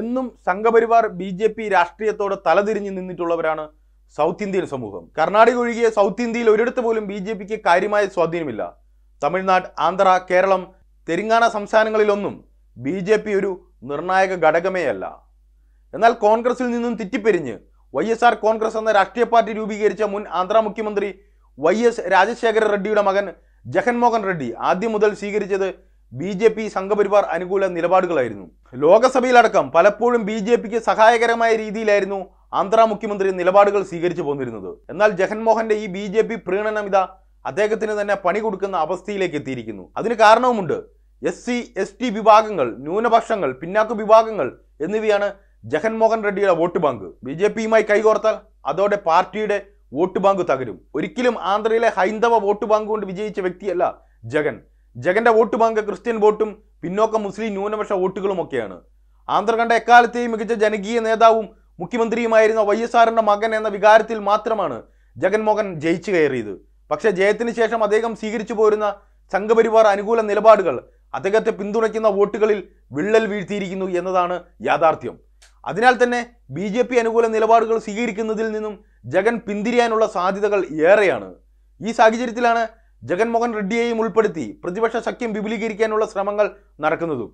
എന്നും Sangh Parivar B J P രാഷ്ട്രീയത്തോട് തലതിരിഞ്ഞ് നിന്നിട്ടുള്ളവരാണ് south Indian സമൂഹം കർണാടക ഒഴികെ സൗത്ത് ഇന്ത്യയിൽ ഒരിടത്ത് പോലും ബി ജെ പിക്ക് കാര്യമായ സ്വാധീനമില്ല Tamil Nadu Andhra Keralam Telangana സംസ്ഥാനങ്ങളിലൊന്നും B J P ഒരു നിർണായക ഘടകമേ അല്ല എന്നാൽ കോൺഗ്രസിൽ നിന്നും തെറ്റിപ്പെരിഞ്ഞ് വൈ എസ് ആർ കോൺഗ്രസ് എന്ന രാഷ്ട്രീയ പാർട്ടി രൂപീകരിച്ച മുൻ ആന്ധ്ര മുഖ്യമന്ത്രി വൈ എസ് രാജശേഖര റെഡ്ഡിയുടെ മകൻ ജഗൻമോഹൻ റെഡ്ഡി ആദ്യം മുതൽ സ്വീകരിച്ചത് ബി ജെ പി സംഘപരിവാർ അനുകൂല നിലപാടുകളായിരുന്നു ലോകസഭയിലടക്കം പലപ്പോഴും ബി ജെ പിക്ക് സഹായകരമായ രീതിയിലായിരുന്നു ആന്ധ്ര മുഖ്യമന്ത്രി നിലപാടുകൾ സ്വീകരിച്ചു പോന്നിരുന്നത് എന്നാൽ ജഗൻമോഹന്റെ ഈ ബി ജെ പി പ്രീണനം ഇതാ അദ്ദേഹത്തിന് തന്നെ പണി കൊടുക്കുന്ന അവസ്ഥയിലേക്ക് എത്തിയിരിക്കുന്നു അതിന് കാരണവുമുണ്ട് എസ് സി എസ് ടി വിഭാഗങ്ങൾ ന്യൂനപക്ഷങ്ങൾ പിന്നാക്ക വിഭാഗങ്ങൾ എന്നിവയാണ് ജഗൻമോഹൻ റെഡ്ഡിയുടെ വോട്ട് ബാങ്ക് ബി ജെ പിയുമായി കൈകോർത്താൽ അതോടെ പാർട്ടിയുടെ വോട്ട് ബാങ്ക് തകരും ഒരിക്കലും ആന്ധ്രയിലെ ഹൈന്ദവ വോട്ട് ബാങ്ക് കൊണ്ട് വിജയിച്ച വ്യക്തിയല്ല ജഗൻ ജഗന്റെ വോട്ട് ബാങ്ക് ക്രിസ്ത്യൻ വോട്ടും പിന്നോക്ക മുസ്ലിം ന്യൂനപക്ഷ വോട്ടുകളുമൊക്കെയാണ് ആന്ധ്ര കണ്ട എക്കാലത്തെയും മികച്ച ജനകീയ നേതാവും മുഖ്യമന്ത്രിയുമായിരുന്ന വൈ എസ് ആറിന്റെ മകൻ എന്ന വികാരത്തിൽ മാത്രമാണ് ജഗൻമോഹൻ ജയിച്ചു കയറിയത് പക്ഷേ ജയത്തിന് ശേഷം അദ്ദേഹം സ്വീകരിച്ചു പോരുന്ന സംഘപരിവാർ അനുകൂല നിലപാടുകൾ അദ്ദേഹത്തെ പിന്തുണയ്ക്കുന്ന വോട്ടുകളിൽ വിള്ളൽ വീഴ്ത്തിയിരിക്കുന്നു എന്നതാണ് യാഥാർത്ഥ്യം അതിനാൽ തന്നെ ബി ജെ പി അനുകൂല നിലപാടുകൾ സ്വീകരിക്കുന്നതിൽ നിന്നും ജഗൻ പിന്തിരിയാനുള്ള സാധ്യതകൾ ഏറെയാണ് ഈ സാഹചര്യത്തിലാണ് ജഗൻമോഹൻ റെഡ്ഡിയെയും ഉൾപ്പെടുത്തി പ്രതിപക്ഷ സഖ്യം വിപുലീകരിക്കാനുള്ള ശ്രമങ്ങൾ നടക്കുന്നതും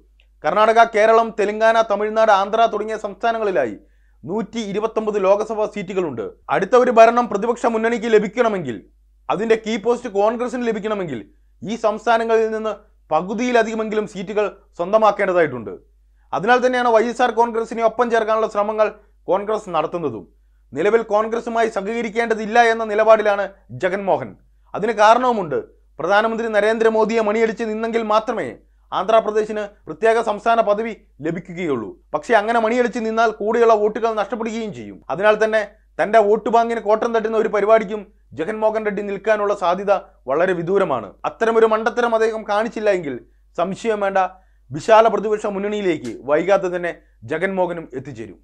കർണാടക കേരളം തെലങ്കാന തമിഴ്നാട് ആന്ധ്ര തുടങ്ങിയ സംസ്ഥാനങ്ങളിലായി നൂറ്റി ഇരുപത്തൊമ്പത് ലോക്സഭാ സീറ്റുകളുണ്ട് അടുത്ത ഒരു ഭരണം പ്രതിപക്ഷ മുന്നണിക്ക് ലഭിക്കണമെങ്കിൽ അതിന്റെ കീ പോസ്റ്റ് കോൺഗ്രസിന് ലഭിക്കണമെങ്കിൽ ഈ സംസ്ഥാനങ്ങളിൽ നിന്ന് പകുതിയിലധികമെങ്കിലും സീറ്റുകൾ സ്വന്തമാക്കേണ്ടതായിട്ടുണ്ട് അതിനാൽ തന്നെയാണ് വൈ എസ് ആർ കോൺഗ്രസിനെ ഒപ്പം ചേർക്കാനുള്ള ശ്രമങ്ങൾ കോൺഗ്രസ് നടത്തുന്നതും നിലവിൽ കോൺഗ്രസുമായി സഹകരിക്കേണ്ടതില്ല എന്ന നിലപാടിലാണ് ജഗൻമോഹൻ അതിന് കാരണവുമുണ്ട് പ്രധാനമന്ത്രി നരേന്ദ്രമോദിയെ മണിയടിച്ച് നിന്നെങ്കിൽ മാത്രമേ ആന്ധ്രാപ്രദേശിന് പ്രത്യേക സംസ്ഥാന പദവി ലഭിക്കുകയുള്ളൂ പക്ഷേ അങ്ങനെ മണിയടിച്ച് നിന്നാൽ കൂടെയുള്ള വോട്ടുകൾ നഷ്ടപ്പെടുകയും ചെയ്യും അതിനാൽ തന്നെ തന്റെ വോട്ട് ബാങ്കിന് കോട്ടം തട്ടുന്ന ഒരു പരിപാടിക്കും ജഗൻമോഹൻ റെഡ്ഡി നിൽക്കാനുള്ള സാധ്യത വളരെ വിദൂരമാണ് അത്തരമൊരു മണ്ടത്തരം അദ്ദേഹം കാണിച്ചില്ല എങ്കിൽ സംശയം വേണ്ട വിശാല പ്രതിപക്ഷ മുന്നണിയിലേക്ക് വൈകാതെ തന്നെ ജഗൻമോഹനും എത്തിച്ചേരും